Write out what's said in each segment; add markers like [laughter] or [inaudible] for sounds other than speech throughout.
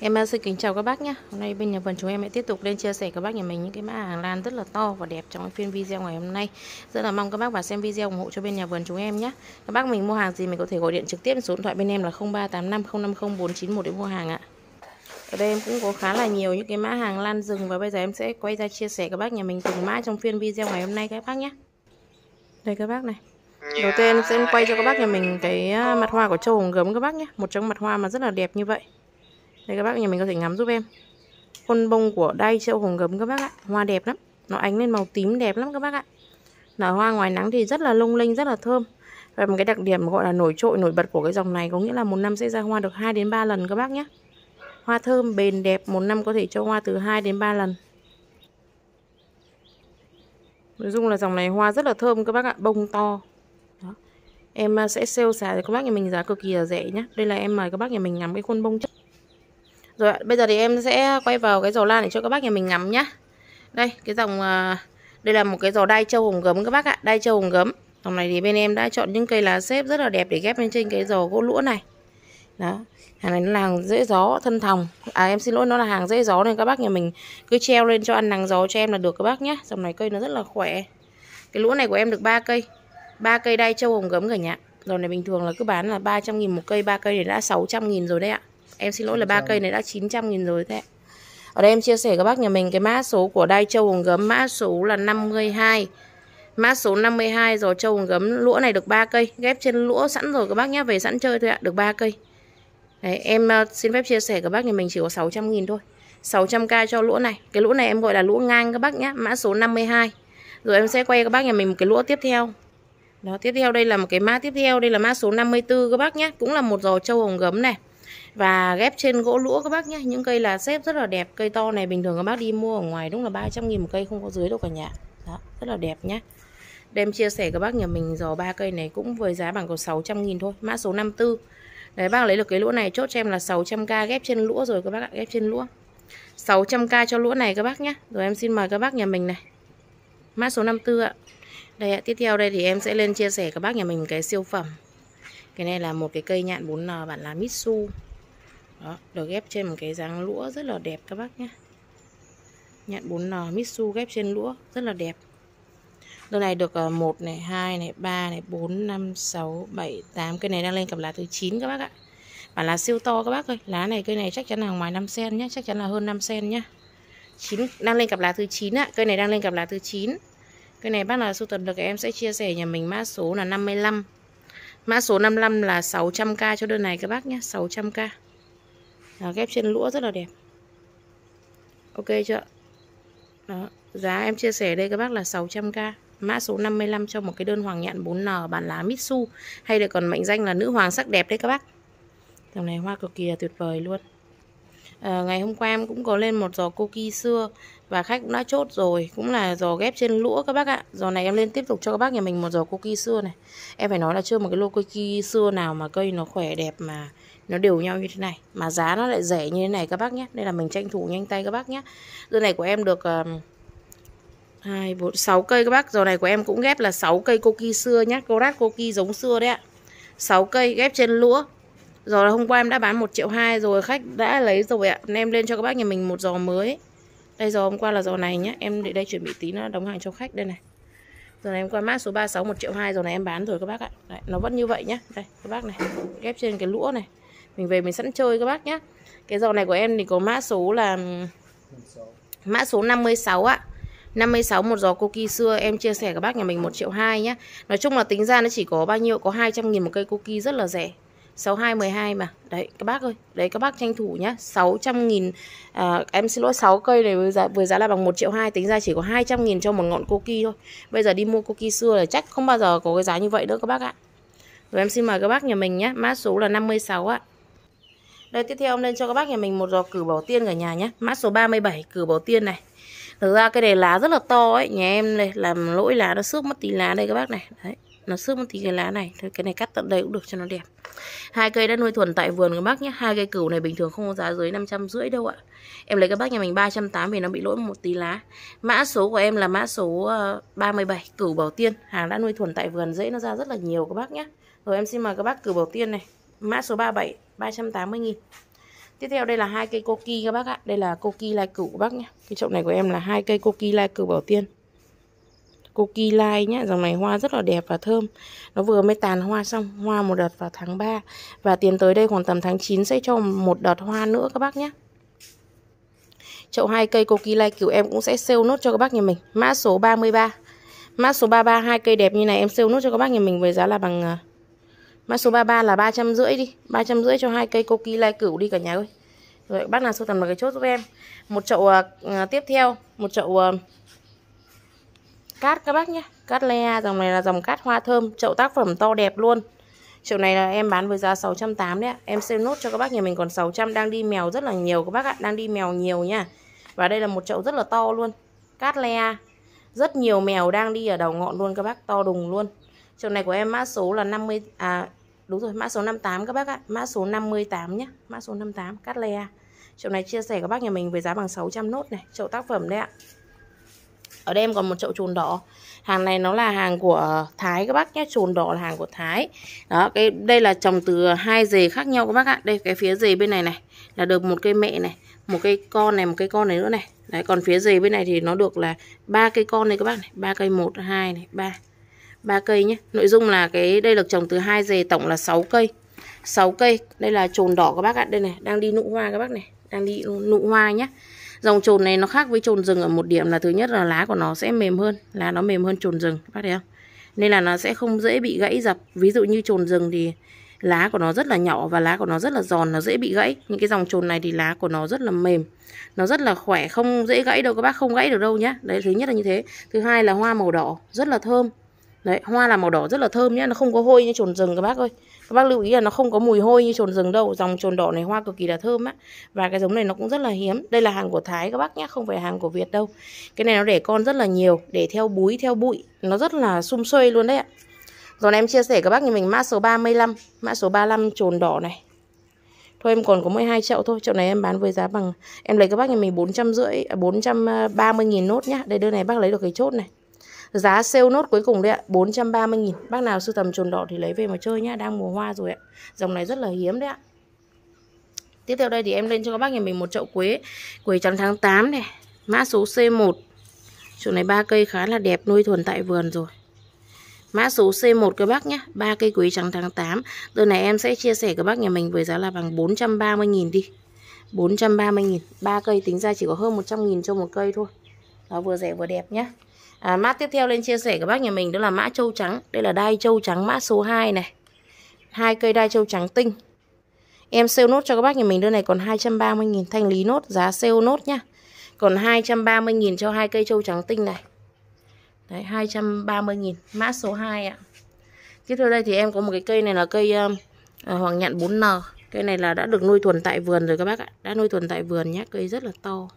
Em à, xin kính chào các bác nhé Hôm nay bên nhà vườn chúng em lại tiếp tục lên chia sẻ các bác nhà mình những cái mã hàng lan rất là to và đẹp trong phiên video ngày hôm nay Rất là mong các bác vào xem video ủng hộ cho bên nhà vườn chúng em nhé Các bác mình mua hàng gì mình có thể gọi điện trực tiếp số điện thoại bên em là 0385 050 491 để mua hàng ạ ở đây em cũng có khá là nhiều những cái mã hàng lan rừng và bây giờ em sẽ quay ra chia sẻ các bác nhà mình từng mã trong phiên video ngày hôm nay các bác nhé Đây các bác này Đầu tiên em sẽ quay cho các bác nhà mình cái à, mặt hoa của châu hồng gấm các bác nhé Một trong mặt hoa mà rất là đẹp như vậy đây các bác nhà mình có thể ngắm giúp em khuôn bông của đay trâu hồng gấm các bác ạ Hoa đẹp lắm Nó ánh lên màu tím đẹp lắm các bác ạ Nở hoa ngoài nắng thì rất là lung linh, rất là thơm Và một cái đặc điểm gọi là nổi trội, nổi bật của cái dòng này Có nghĩa là một năm sẽ ra hoa được 2 đến 3 lần các bác nhé Hoa thơm, bền đẹp Một năm có thể cho hoa từ 2 đến 3 lần Nói dung là dòng này hoa rất là thơm các bác ạ Bông to Đó. Em à, sẽ sale xả cho các bác nhà mình giá cực kỳ là rẻ nhé Đây là em mời các bác nhà mình ngắm cái khuôn bông chất rồi bây giờ thì em sẽ quay vào cái giò lan để cho các bác nhà mình ngắm nhá. Đây, cái dòng ờ, đây là một cái giò đai châu hồng gấm các bác ạ, đai châu hồng gấm. Dòng này thì bên em đã chọn những cây lá xếp rất là đẹp để ghép lên trên cái giò gỗ lũa này. Đó, hàng này nó là hàng dễ gió thân thòng. À em xin lỗi nó là hàng dễ gió nên các bác nhà mình cứ treo lên cho ăn nắng gió cho em là được các bác nhá. Dòng này cây nó rất là khỏe. Cái lũa này của em được 3 cây. 3 cây đai châu hồng gấm cả nhà. Dòng này bình thường là cứ bán là 300 000 một cây, 3 cây thì đã 600 000 rồi đấy ạ em xin lỗi là ba cây này đã 900 nghìn rồi thế ở đây em chia sẻ các bác nhà mình cái mã số của đai châu hồng gấm mã số là 52 mã số 52 rồi châu hồng gấm lũa này được 3 cây ghép trên lũa sẵn rồi các bác nhé về sẵn chơi thôi ạ được 3 cây Đấy, em ờ, xin phép chia sẻ các bác nhà mình chỉ có 600 nghìn thôi 600k cho lũa này cái lũa này em gọi là lũa ngang các bác nhé mã số 52 rồi em sẽ quay các bác nhà mình một cái lũa tiếp theo đó tiếp theo đây là một cái mã tiếp theo đây là mã số 54 các bác nhé cũng là một giò châu hồng gấm này và ghép trên gỗ lũa các bác nhé những cây là xếp rất là đẹp cây to này bình thường các bác đi mua ở ngoài đúng là 300 nghìn một cây không có dưới đâu cả nhà đó rất là đẹp nhé đem chia sẻ các bác nhà mình giò ba cây này cũng với giá bằng có 600 nghìn thôi mã số 54 đấy bác lấy được cái lũa này chốt cho em là 600k ghép trên lũa rồi các bác ạ ghép trên lũa 600k cho lũa này các bác nhé rồi em xin mời các bác nhà mình này mã số 54 ạ đây ạ tiếp theo đây thì em sẽ lên chia sẻ các bác nhà mình cái siêu phẩm cái này là một cái cây nhạn 4N bản là Mitsu đó, được ghép trên một cái dáng lũa rất là đẹp các bác nhé nhận 4N ờ, Mitsu ghép trên lũa rất là đẹp Đôi này được 1 ờ, này, 2 này, 3 này, 4, 5, 6, 7, 8 Cây này đang lên cặp lá thứ 9 các bác ạ Bản lá siêu to các bác ơi Lá này cây này chắc chắn là ngoài 5 sen nhé Chắc chắn là hơn 5 sen nhé 9, đang lên cặp lá thứ 9 ạ Cây này đang lên cặp lá thứ 9 Cây này bác là sưu tầm được em sẽ chia sẻ nhà mình mã số là 55 Mã số 55 là 600k cho đơn này các bác nhé 600k à, ghép trên lũa rất là đẹp ok chưa đó giá em chia sẻ đây các bác là 600k mã số 55 cho một cái đơn hoàng nhạn 4N bản lá Mitsu hay là còn mệnh danh là nữ hoàng sắc đẹp đấy các bác dòng này hoa cực kỳ là tuyệt vời luôn à, ngày hôm qua em cũng có lên một giò cookie xưa và khách cũng đã chốt rồi cũng là giò ghép trên lũa các bác ạ giò này em lên tiếp tục cho các bác nhà mình một giò cookie xưa này em phải nói là chưa một cái lô cookie xưa nào mà cây nó khỏe đẹp mà nó đều nhau như thế này mà giá nó lại rẻ như thế này các bác nhé nên là mình tranh thủ nhanh tay các bác nhé dưa này của em được hai bốn sáu cây các bác dầu này của em cũng ghép là 6 cây coki xưa nhé corat coki giống xưa đấy ạ 6 cây ghép trên lũa Giò là hôm qua em đã bán 1 triệu hai rồi Khách đã lấy rồi ạ Em lên cho các bác nhà mình một giò mới Đây giò hôm qua là giò này nhé Em để đây chuẩn bị tí nó đóng hàng cho khách đây này Giò này hôm qua mã số 36 1 triệu hai Giò này em bán rồi các bác ạ Đấy, Nó vẫn như vậy nhé Đây các bác này Ghép trên cái lũa này mình về mình sẵn chơi các bác nhé cái dòng này của em thì có mã số là mã số 56 ạ 56 một giò cookie xưa em chia sẻ các bác nhà mình 1 triệu 2 nhé Nói chung là tính ra nó chỉ có bao nhiêu có 200 nghìn một cây cookie rất là rẻ 6212 mà Đấy các bác ơi Đấy các bác tranh thủ nhá 600 nghìn à, Em xin lỗi 6 cây này với giá, với giá là bằng 1 triệu 2 Tính ra chỉ có 200 nghìn cho một ngọn cookie thôi Bây giờ đi mua cookie xưa là chắc không bao giờ có cái giá như vậy nữa các bác ạ Rồi em xin mời các bác nhà mình nhé Mã số là 56 ạ đây tiếp theo em lên cho các bác nhà mình một giò cửu bảo tiên cả nhà nhé Mã số 37 cửu bảo tiên này Thực ra cái này lá rất là to ấy Nhà em này làm lỗi lá nó xước mất tí lá đây các bác này Đấy nó xước mất tí cái lá này Thôi cái này cắt tận đây cũng được cho nó đẹp hai cây đã nuôi thuần tại vườn các bác nhé hai cây cửu này bình thường không có giá dưới năm trăm rưỡi đâu ạ em lấy các bác nhà mình ba trăm tám vì nó bị lỗi một tí lá mã số của em là mã số 37 cửu bảo tiên hàng đã nuôi thuần tại vườn dễ nó ra rất là nhiều các bác nhé rồi em xin mời các bác cửu bảo tiên này mã số 37 380 000 Tiếp theo đây là hai cây koki các bác ạ. Đây là koki lai cửu của bác nhá Cái chậu này của em là hai cây koki lai cửu Bảo Tiên. Koki lai nhé, dòng này hoa rất là đẹp và thơm. Nó vừa mới tàn hoa xong, hoa một đợt vào tháng 3 và tiến tới đây khoảng tầm tháng 9 sẽ cho một đợt hoa nữa các bác nhé. Chậu hai cây koki lai cửu em cũng sẽ sale nốt cho các bác nhà mình. Mã số 33. Mã số 33 hai cây đẹp như này em sale nốt cho các bác nhà mình với giá là bằng à, Mã số 33 là 350 đi 350 cho hai cây cô lai cửu đi cả nhà ơi Rồi bác nào sưu tầm một cái chốt giúp em Một chậu uh, tiếp theo Một chậu uh, cát các bác nhé Cát le dòng này là dòng cát hoa thơm Chậu tác phẩm to đẹp luôn Chậu này là em bán với giá 680 đấy ạ. Em xem nốt cho các bác nhà mình còn 600 Đang đi mèo rất là nhiều các bác ạ Đang đi mèo nhiều nha Và đây là một chậu rất là to luôn Cát le Rất nhiều mèo đang đi ở đầu ngọn luôn các bác To đùng luôn Chồng này của em mã số là 50 à đúng rồi, mã số 58 các bác ạ, mã số 58 nhé, mã số 58 cắt le. Chậu này chia sẻ các bác nhà mình với giá bằng 600 nốt này, chậu tác phẩm đấy ạ. Ở đây em còn một chậu trồn đỏ. Hàng này nó là hàng của Thái các bác nhé, trồn đỏ là hàng của Thái. Đó, cái đây là trồng từ hai dề khác nhau các bác ạ. Đây cái phía dề bên này này là được một cây mẹ này, một cây con này, một cây con này nữa này. Đấy, còn phía dề bên này thì nó được là ba cây con này các bác này, ba cây một hai này, ba 3 cây nhé nội dung là cái đây được trồng từ hai dề tổng là 6 cây 6 cây đây là trồn đỏ các bác ạ đây này đang đi nụ hoa các bác này đang đi nụ hoa nhé dòng trồn này nó khác với trồn rừng ở một điểm là thứ nhất là lá của nó sẽ mềm hơn lá nó mềm hơn trồn rừng các bác thấy không nên là nó sẽ không dễ bị gãy dập ví dụ như trồn rừng thì lá của nó rất là nhỏ và lá của nó rất là giòn nó dễ bị gãy những cái dòng trồn này thì lá của nó rất là mềm nó rất là khỏe không dễ gãy đâu các bác không gãy được đâu nhá đấy thứ nhất là như thế thứ hai là hoa màu đỏ rất là thơm Đấy, hoa là màu đỏ rất là thơm nhé Nó không có hôi như trồn rừng các bác ơi Các bác lưu ý là nó không có mùi hôi như trồn rừng đâu Dòng trồn đỏ này hoa cực kỳ là thơm á Và cái giống này nó cũng rất là hiếm Đây là hàng của Thái các bác nhé, không phải hàng của Việt đâu Cái này nó để con rất là nhiều Để theo búi, theo bụi Nó rất là sum xuê luôn đấy ạ Rồi em chia sẻ các bác nhà mình mã số 35 Mã số 35 trồn đỏ này Thôi em còn có 12 chậu thôi Chậu này em bán với giá bằng Em lấy các bác nhà mình 450 430.000 à, à, nốt nhá Đây đơn này bác lấy được cái chốt này Giá sale nốt cuối cùng đấy ạ, 430 nghìn Bác nào sưu tầm trồn đỏ thì lấy về mà chơi nhá, đang mùa hoa rồi ạ. Dòng này rất là hiếm đấy ạ. Tiếp theo đây thì em lên cho các bác nhà mình một chậu quế, quế trắng tháng 8 này, mã số C1. Chỗ này ba cây khá là đẹp nuôi thuần tại vườn rồi. Mã số C1 các bác nhé, ba cây quế trắng tháng 8. Đợt này em sẽ chia sẻ các bác nhà mình với giá là bằng 430 000 đi. 430 000 ba cây tính ra chỉ có hơn 100 000 cho một cây thôi. Nó vừa rẻ vừa đẹp nhé à, mã tiếp theo lên chia sẻ các bác nhà mình đó là mã châu trắng đây là đai châu trắng mã số 2 này hai cây đai châu trắng tinh em sale nốt cho các bác nhà mình đơn này còn 230.000 thanh lý nốt giá sale nốt nhá còn 230.000 cho hai cây châu trắng tinh này đấy 230.000 mã số 2 ạ tiếp theo đây thì em có một cái cây này là cây uh, hoàng nhạn 4N cây này là đã được nuôi thuần tại vườn rồi các bác ạ đã nuôi thuần tại vườn nhá cây rất là to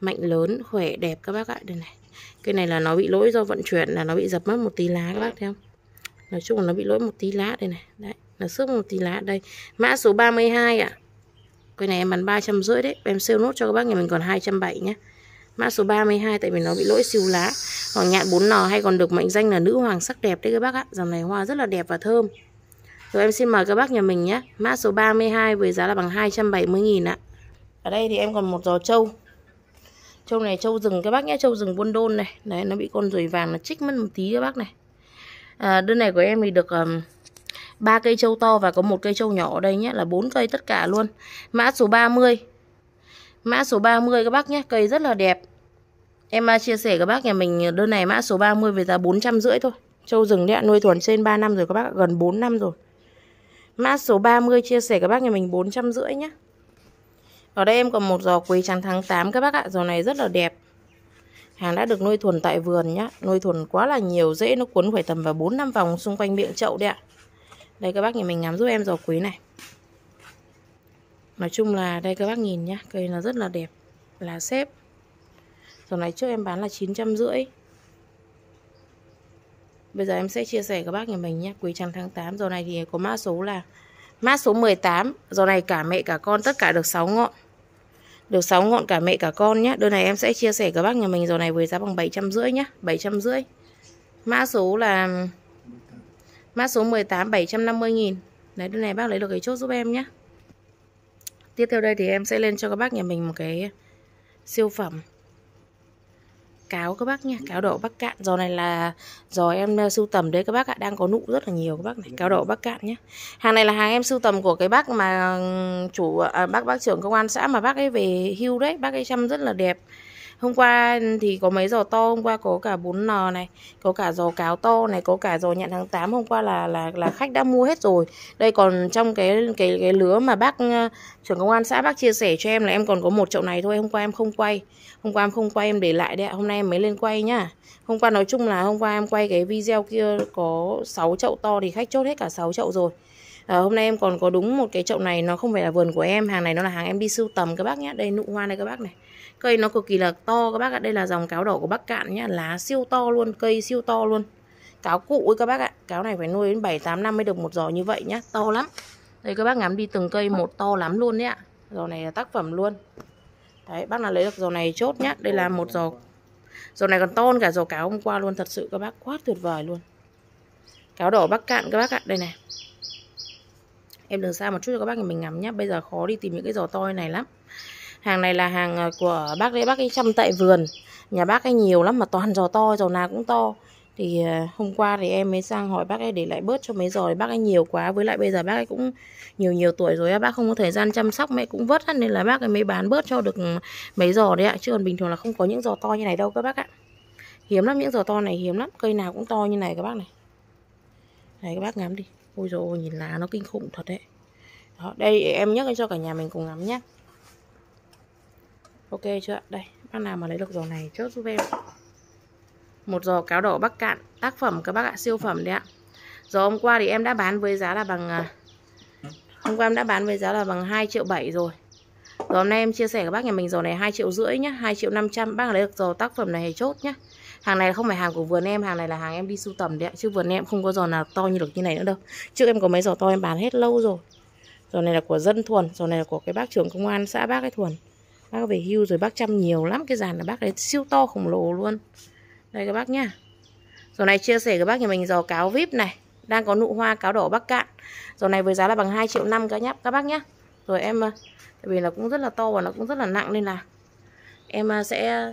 mạnh lớn khỏe đẹp các bác ạ đây này Cây này là nó bị lỗi do vận chuyển là nó bị dập mất một tí lá các bác thấy không? Nói chung là nó bị lỗi một tí lá đây này. Đấy, nó xước một tí lá đây. Mã số 32 ạ. À. Cây này em bán ba trăm rưỡi đấy. Em sale nốt cho các bác nhà mình còn 270 nhé. Mã số 32 tại vì nó bị lỗi siêu lá. Hoàng nhạn 4 nò hay còn được mệnh danh là nữ hoàng sắc đẹp đấy các bác ạ. Dòng này hoa rất là đẹp và thơm. Rồi em xin mời các bác nhà mình nhé. Mã số 32 với giá là bằng 270 000 ạ. Ở đây thì em còn một giò trâu Trâu này trâu rừng các bác nhé, trâu rừng buôn đôn này. Đấy, nó bị con ruồi vàng nó chích mất một tí các bác này. À, đơn này của em thì được ba um, cây trâu to và có một cây trâu nhỏ ở đây nhé, là bốn cây tất cả luôn. Mã số 30. Mã số 30 các bác nhé, cây rất là đẹp. Em à, chia sẻ các bác nhà mình đơn này mã số 30 về giá 450 thôi. Trâu rừng đấy ạ, nuôi thuần trên 3 năm rồi các bác gần 4 năm rồi. Mã số 30 chia sẻ các bác nhà mình 450 nhé. Ở đây em còn một giò quế trắng tháng 8 các bác ạ Giò này rất là đẹp Hàng đã được nuôi thuần tại vườn nhá Nuôi thuần quá là nhiều dễ nó cuốn phải tầm vào 4-5 vòng xung quanh miệng chậu đấy ạ Đây các bác nhìn mình ngắm giúp em giò quế này Nói chung là đây các bác nhìn nhá Cây nó rất là đẹp Lá xếp Giò này trước em bán là 950 Bây giờ em sẽ chia sẻ các bác nhà mình nhé Quý trăng tháng 8 giò này thì có mã số là Mã số 18 giò này cả mẹ cả con tất cả được 6 ngọn được 6 ngọn cả mẹ cả con nhé Đơn này em sẽ chia sẻ các bác nhà mình dầu này với giá bằng 750 nhé 750 Mã số là Mã số 18 750 nghìn Đấy đơn này bác lấy được cái chốt giúp em nhé Tiếp theo đây thì em sẽ lên cho các bác nhà mình một cái siêu phẩm cáo các bác nha cáo đậu bắc cạn giò này là giò em ờ, sưu tầm đấy các bác ạ đang có nụ rất là nhiều các bác này cáo đậu bắc cạn nhé hàng này là hàng em sưu tầm của cái bác mà chủ à, bác bác trưởng công an xã mà bác ấy về hưu đấy bác ấy chăm rất là đẹp hôm qua thì có mấy giò to hôm qua có cả 4 nò này có cả giò cáo to này có cả giò nhận tháng 8 hôm qua là là là khách đã mua hết rồi đây còn trong cái cái cái lứa mà bác ờ, trưởng công an xã bác chia sẻ cho em là em còn có một chậu này thôi hôm qua em không quay hôm qua em không quay em để lại đấy ạ hôm nay em mới lên quay nhá hôm qua nói chung là hôm qua em quay cái video kia có 6 chậu to thì khách chốt hết cả 6 chậu rồi à, hôm nay em còn có đúng một cái chậu này nó không phải là vườn của em hàng này nó là hàng em đi sưu tầm các bác nhé đây nụ hoa này các bác này cây nó cực kỳ là to các bác ạ đây là dòng cáo đỏ của bắc cạn nhá lá siêu to luôn cây siêu to luôn cáo cụ ấy các bác ạ cáo này phải nuôi đến bảy tám năm mới được một giò như vậy nhá to lắm đây các bác ngắm đi từng cây một to lắm luôn đấy ạ giò này là tác phẩm luôn đấy bác nào lấy được giò này chốt nhá đây là một giò giò này còn to hơn cả giò cáo hôm qua luôn thật sự các bác quá tuyệt vời luôn cáo đỏ bắc cạn các bác ạ đây này em đừng xa một chút cho các bác mình ngắm nhá bây giờ khó đi tìm những cái giò to này lắm hàng này là hàng ờ, của bác đấy bác ấy chăm tại vườn nhà bác ấy nhiều lắm mà toàn giò to giò nào cũng to thì ờ, hôm qua thì em mới sang hỏi bác ấy để lại bớt cho mấy giò thì bác ấy nhiều quá với lại bây giờ bác ấy cũng nhiều nhiều tuổi rồi bác không có thời gian chăm sóc mẹ cũng vớt nên là bác ấy mới bán bớt cho được ừ, mấy giò đấy ạ chứ còn bình thường là không có những giò to như này đâu các bác ạ hiếm lắm những giò to này hiếm lắm cây nào cũng to như này các bác này này các bác ngắm đi ôi rồi nhìn lá nó kinh khủng thật đấy đây em nhắc cho cả nhà mình cùng ngắm nhé ok chưa ạ đây bác nào mà lấy được giò này chốt giúp em một giò cáo đỏ bắc cạn tác phẩm các bác ạ siêu phẩm đấy ạ giò hôm qua thì em đã bán với giá là bằng à, hôm qua em đã bán với giá là bằng 2 triệu 7 rồi rồi hôm nay em chia sẻ với bác nhà mình giò này 2 triệu rưỡi nhá 2 triệu 500 bác lấy được giò tác phẩm này chốt nhá Hàng này không phải hàng của vườn em Hàng này là hàng em đi sưu tầm đấy ạ Chứ vườn em không có giò nào to như được như này nữa đâu Trước em có mấy giò to em bán hết lâu rồi Giò này là của dân thuần Giò này là của cái bác trưởng công an xã bác ấy thuần Bác về hưu rồi bác chăm nhiều lắm Cái dàn là bác đấy siêu to khổng lồ luôn Đây các bác nhá Dòng này chia sẻ các bác nhà mình giò cáo VIP này Đang có nụ hoa cáo đỏ Bắc Cạn Dòng này với giá là bằng 2 triệu 5 các, nhá, các bác nhá Rồi em ờ, Tại vì là cũng rất là to và nó cũng rất là nặng Nên là em ờ, sẽ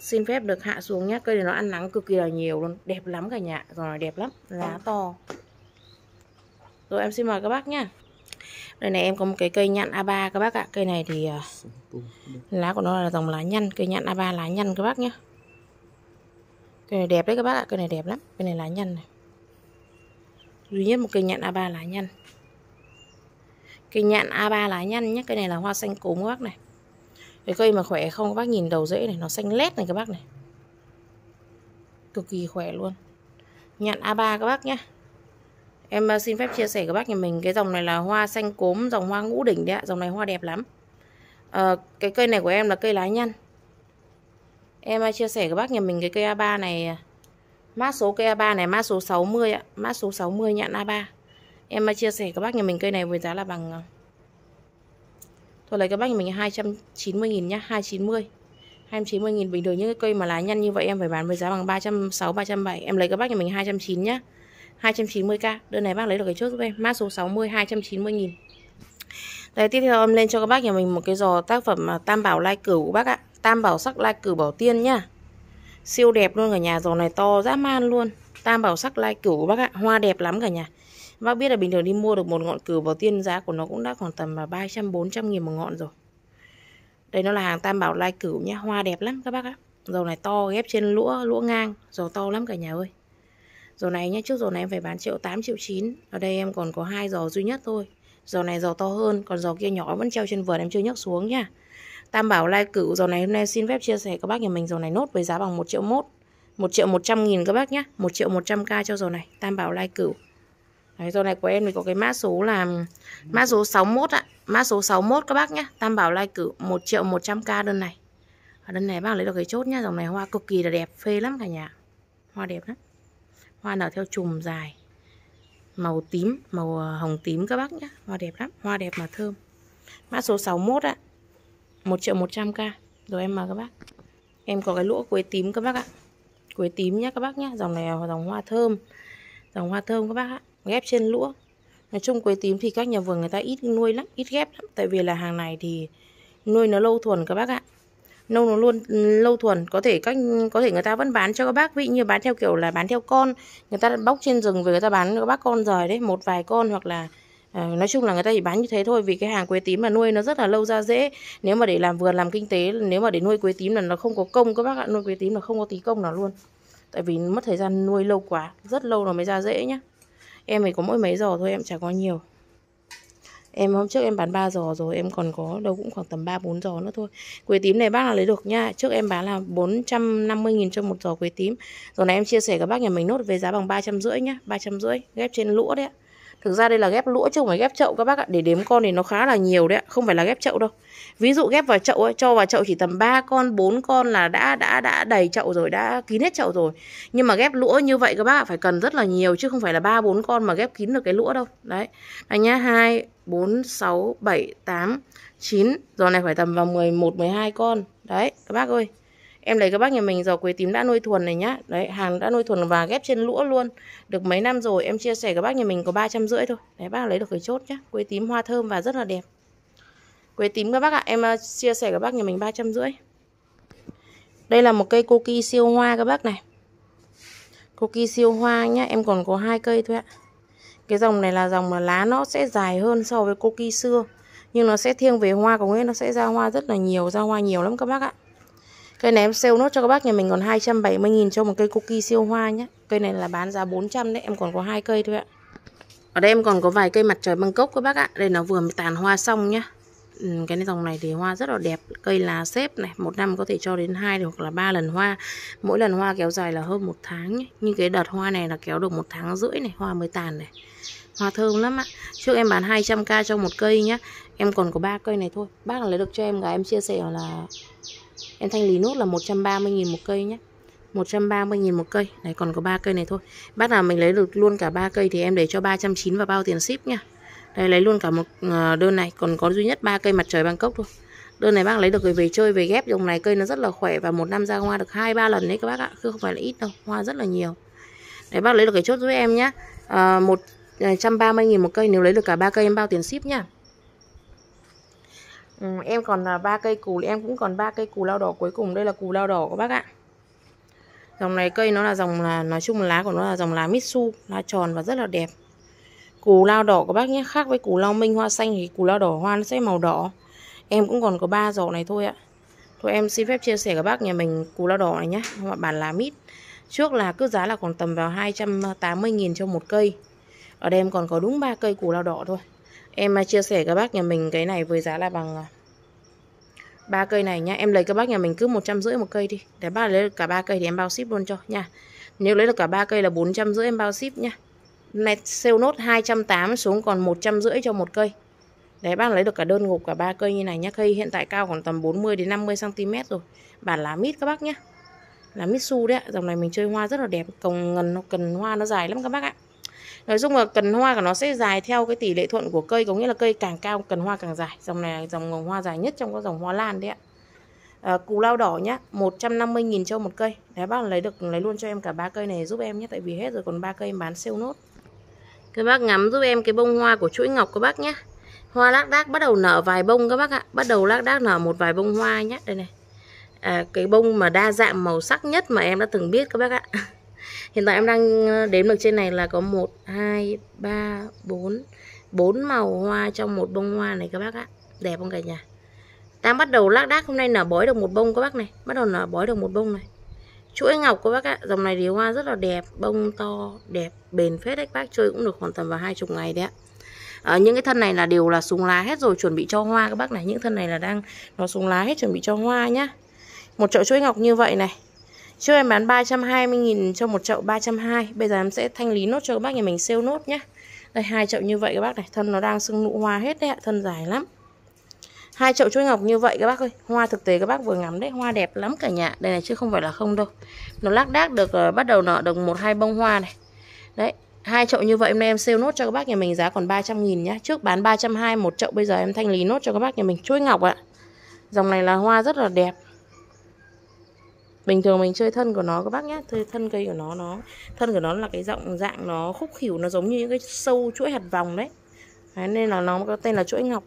xin phép được hạ xuống nhá Cây này nó ăn nắng cực kỳ là nhiều luôn Đẹp lắm cả nhà Dòng này đẹp lắm Lá vâng. to Rồi em xin mời các bác nhá đây này em có một cái cây nhạn A3 các bác ạ cây này thì à, lá của nó là dòng lá nhăn cây nhạn A3 lá nhăn các bác nhé cây này đẹp đấy các bác ạ cây này đẹp lắm cây này lá nhăn này duy nhất một cây nhạn A3 lá nhăn cây nhạn A3 lá nhăn nhé cây này là hoa xanh cốm các bác này cái cây mà khỏe không các bác nhìn đầu rễ này nó xanh lét này các bác này cực kỳ khỏe luôn nhạn A3 các bác nhé Em ờ, xin phép chia sẻ các bác nhà mình Cái dòng này là hoa xanh cốm Dòng hoa ngũ đỉnh đấy ạ Dòng này hoa đẹp lắm à, Cái cây này của em là cây lá nhăn Em ờ, chia sẻ các bác nhà mình cái cây A3 này Mã số cây A3 này Mã số 60 ạ Mã số 60 nhãn A3 Em chia sẻ các bác nhà mình cây này với giá là bằng Thôi lấy các bác nhà mình 290.000 nhá 290 290.000 bình thường những cái cây mà lá nhăn như vậy em phải bán với giá bằng 360 370 em lấy các bác nhà mình 290 nhá 290k đơn này bác lấy được cái chốt giúp em mã số 60 290 nghìn Đấy, tiếp theo em lên cho các bác nhà mình một cái giò tác phẩm tam bảo lai cửu của bác ạ. Tam bảo sắc lai cửu bảo tiên nhá. Siêu đẹp luôn cả nhà, giò này to dã man luôn. Tam bảo sắc lai cửu của bác ạ, hoa đẹp lắm cả nhà. Bác biết là bình thường đi mua được một ngọn cửu bảo tiên giá của nó cũng đã khoảng tầm 300 400 nghìn một ngọn rồi. Đây nó là hàng tam bảo lai cửu nhá, hoa đẹp lắm các bác ạ. Giò này to ghép trên lũa, lũa ngang, giò to lắm cả nhà ơi. Giò này nhé, trước giò này em phải bán triệu 8 triệu 9 Ở đây em còn có hai giò duy nhất thôi Giò này giò to hơn, còn giò kia nhỏ vẫn treo trên vườn em chưa nhấc xuống nha Tam bảo lai cửu, giò này hôm nay xin phép chia sẻ các bác nhà mình giò này nốt với giá bằng 1 triệu mốt 1 triệu 100 nghìn các bác nhé 1 triệu 100k cho giò này, tam bảo lai cửu Đấy, giò này của em thì có cái mã số là Mã số 61 ạ, mã số 61 các bác nhé Tam bảo lai cửu 1 triệu 100k đơn này Ở đơn này bác lấy được cái chốt nhá, dòng này hoa cực kỳ là đẹp, phê lắm cả nhà Hoa đẹp lắm hoa nở theo chùm dài màu tím màu ờ, hồng tím các bác nhé hoa đẹp lắm hoa đẹp mà thơm mã số 61 ạ 1 triệu 100k rồi em mà các bác em có cái lũa quế tím các bác ạ quế tím nhé các bác nhé dòng này là dòng hoa thơm dòng hoa thơm các bác ạ ghép trên lũa nói chung quế tím thì các nhà vườn người ta ít nuôi lắm ít ghép lắm tại vì là hàng này thì nuôi nó lâu thuần các bác ạ nâu nó luôn ừ, lâu thuần có thể cách có thể người ta vẫn bán cho các bác vị như bán theo kiểu là bán theo con người ta bóc trên rừng về người ta bán các bác con rời đấy một vài con hoặc là ờ, nói chung là người ta chỉ bán như thế thôi vì cái hàng quế tím mà nuôi nó rất là lâu ra dễ nếu mà để làm vườn làm kinh tế nếu mà để nuôi quế tím là nó không có công các bác ạ nuôi quế tím là không có tí công nào luôn tại vì mất thời gian nuôi lâu quá rất lâu nó mới ra dễ nhá em ấy có mỗi mấy giò thôi em chả có nhiều Em hôm trước em bán 3 giò rồi Em còn có đâu cũng khoảng tầm 3-4 giò nữa thôi Quế tím này bác là lấy được nha Trước em bán là 450.000 cho một giò quế tím Rồi này em chia sẻ các bác nhà mình nốt Về giá bằng 350 nhá 350 ghép trên lũa đấy ạ Thực ra đây là ghép lũa chứ không phải ghép chậu các bác ạ Để đếm con thì nó khá là nhiều đấy ạ Không phải là ghép chậu đâu Ví dụ ghép vào chậu ấy, cho vào chậu chỉ tầm 3 con, 4 con là đã đã đã đầy chậu rồi, đã kín hết chậu rồi. Nhưng mà ghép lũa như vậy các bác ạ, phải cần rất là nhiều chứ không phải là 3 4 con mà ghép kín được cái lũa đâu. Đấy. Anh nhá, 2 4, 6, 7, 8, 9 Giò này phải tầm vào 11, 12 con Đấy các bác ơi Em lấy các bác nhà mình giò quế tím đã nuôi thuần này nhá Đấy hàng đã nuôi thuần và ghép trên lũa luôn Được mấy năm rồi em chia sẻ các bác nhà mình có 350 thôi Đấy bác lấy được cái chốt nhá Quế tím hoa thơm và rất là đẹp Quế tím các bác ạ Em ờ, chia sẻ các bác nhà mình 350 Đây là một cây cô siêu hoa các bác này Cô siêu hoa nhá Em còn có hai cây thôi ạ cái dòng này là dòng mà lá nó sẽ dài hơn so với cô xưa nhưng nó sẽ thiêng về hoa có nghĩa nó sẽ ra hoa rất là nhiều ra hoa nhiều lắm các bác ạ cây này em sale nốt cho các bác nhà mình còn 270.000 cho một cây cookie siêu hoa nhé cây này là bán giá 400 đấy em còn có hai cây thôi ạ ở đây em còn có vài cây mặt trời Bangkok các bác ạ đây nó vừa mới tàn hoa xong nhá cái này dòng này thì hoa rất là đẹp cây lá xếp này một năm có thể cho đến hai hoặc là ba lần hoa mỗi lần hoa kéo dài là hơn một tháng nhé. nhưng cái đợt hoa này là kéo được một tháng rưỡi này hoa mới tàn này hoa thơm lắm ạ trước em bán 200k cho một cây nhá em còn có ba cây này thôi bác lấy được cho em gái em chia sẻ là em thanh lý nốt là 130 nghìn một cây nhé 130.000 một cây này còn có ba cây này thôi bác nào mình lấy được luôn cả ba cây thì em để cho 390 và bao tiền ship nha đây lấy luôn cả một ờ, đơn này còn có duy nhất ba cây mặt trời Bangkok thôi đơn này bác lấy được về chơi về ghép dòng này cây nó rất là khỏe và một năm ra hoa được hai ba lần đấy các bác ạ chứ không phải là ít đâu hoa rất là nhiều để bác lấy được cái chốt giúp em nhá à, ờ, 130 ờ, nghìn một cây nếu lấy được cả ba cây em bao tiền ship nhá ừ, em còn ba cây củ em cũng còn ba cây củ lao đỏ cuối cùng đây là củ lao đỏ các bác ạ dòng này cây nó là dòng là nói chung là lá của nó là dòng lá mitsu lá tròn và rất là đẹp củ lao đỏ của bác nhé khác với củ lao minh hoa xanh thì củ lao đỏ hoa nó sẽ màu đỏ em cũng còn có ba giỏ này thôi ạ thôi em xin phép chia sẻ các bác nhà mình củ lao đỏ này nhé không bản lá mít trước là cứ giá là còn tầm vào 280.000 cho một cây ở đây em còn có đúng ba cây củ lao đỏ thôi em à, chia sẻ các bác nhà mình cái này với giá là bằng à, ba cây này nhá em lấy các bác nhà mình cứ một trăm rưỡi một cây đi để bác lấy cả ba cây thì em bao ship luôn cho nha nếu lấy được cả ba cây là bốn trăm rưỡi em bao ship nhá nay sale nốt 280 xuống còn 150 cho một cây Đấy bác lấy được cả đơn gục cả ba cây như này nhá Cây hiện tại cao khoảng tầm 40 đến 50 cm rồi Bản lá mít các bác nhá Lá mít su đấy ạ Dòng này mình chơi hoa rất là đẹp Cồng ngần cần hoa nó dài lắm các bác ạ Nói chung là cần hoa của nó sẽ dài theo cái tỷ lệ thuận của cây Có nghĩa là cây càng cao cần hoa càng dài Dòng này dòng ngồng hoa dài nhất trong các dòng hoa lan đấy ạ à, Cù lao đỏ nhá 150.000 cho một cây Đấy bác lấy được lấy luôn cho em cả ba cây này giúp em nhé Tại vì hết rồi còn ba cây em bán sale nốt các bác ngắm giúp em cái bông hoa của chuỗi ngọc các bác nhé hoa lác đác bắt đầu nở vài bông các bác ạ bắt đầu lác đác nở một vài bông hoa nhé đây này à, cái bông mà đa dạng màu sắc nhất mà em đã từng biết các bác ạ [laughs] hiện tại em đang ờ, đếm được trên này là có một hai ba bốn bốn màu hoa trong một bông hoa này các bác ạ đẹp không cả nhà đang bắt đầu lác đác hôm nay nở bói được một bông các bác này bắt đầu nở bói được một bông này chuỗi ngọc các bác ạ dòng này thì hoa rất là đẹp bông to đẹp bền phết đấy các bác chơi cũng được khoảng tầm vào hai chục ngày đấy ạ à, những cái thân này là đều là súng lá hết rồi chuẩn bị cho hoa các bác này những thân này là đang nó súng lá hết chuẩn bị cho hoa nhá một chậu chuỗi ngọc như vậy này Trước em bán 320 nghìn cho một chậu 320 Bây giờ em sẽ thanh lý nốt cho các bác nhà mình sale nốt nhé Đây hai chậu như vậy các bác này Thân nó đang sưng nụ hoa hết đấy ạ Thân dài lắm hai chậu chuối ngọc như vậy các bác ơi hoa thực tế các bác vừa ngắm đấy hoa đẹp lắm cả nhà đây này chứ không phải là không đâu nó lác đác được uh, bắt đầu nở được một hai bông hoa này đấy hai chậu như vậy hôm nay em sale nốt cho các bác nhà mình giá còn 300 nghìn nhá trước bán ba trăm hai một chậu bây giờ em thanh lý nốt cho các bác nhà mình chuối ngọc ạ dòng này là hoa rất là đẹp bình thường mình chơi thân của nó các bác nhé chơi thân cây của nó nó thân của nó là cái dạng dạng nó khúc khỉu nó giống như những cái sâu chuỗi hạt vòng đấy, đấy nên là nó có tên là chuỗi ngọc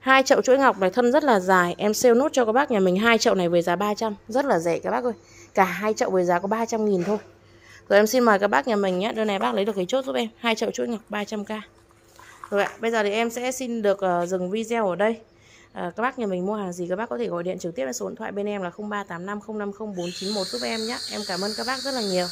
hai chậu chuỗi ngọc này thân rất là dài em sale nốt cho các bác nhà mình hai chậu này với giá 300 rất là rẻ các bác ơi cả hai chậu với giá có 300 nghìn thôi rồi em xin mời các bác nhà mình nhé đơn này bác lấy được cái chốt giúp em hai chậu chuỗi ngọc 300k rồi ạ bây giờ thì em sẽ xin được uh, dừng video ở đây À, các bác nhà mình mua hàng gì các bác có thể gọi điện trực tiếp lên số điện thoại bên em là 0385 050491 giúp em nhé. Em cảm ơn các bác rất là nhiều.